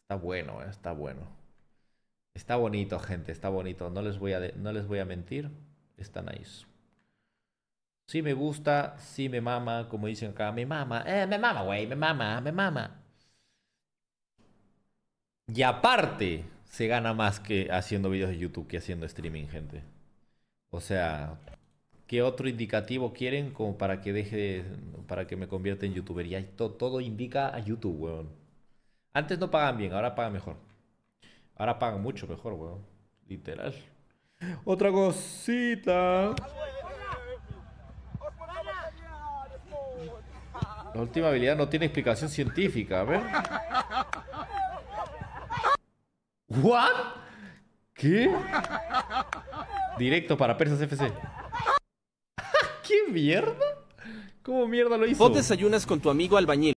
está bueno, eh, está bueno. Está bonito, gente, está bonito. No les voy a, no les voy a mentir, está nice. Sí me gusta, sí me mama, como dicen acá, me mama, eh, me mama, güey, me mama, me mama. Y aparte, se gana más que haciendo videos de YouTube que haciendo streaming, gente. O sea, ¿qué otro indicativo quieren como para que deje, para que me convierta en youtuber? Y todo, todo indica a YouTube, weón. Antes no pagaban bien, ahora pagan mejor. Ahora pagan mucho mejor, weón. Literal. Otra cosita. La última habilidad no tiene explicación científica, a ver. ¿What? ¿Qué? Directo para Persas FC. ¿Qué mierda? ¿Cómo mierda lo hizo? Vos desayunas con tu amigo albañil.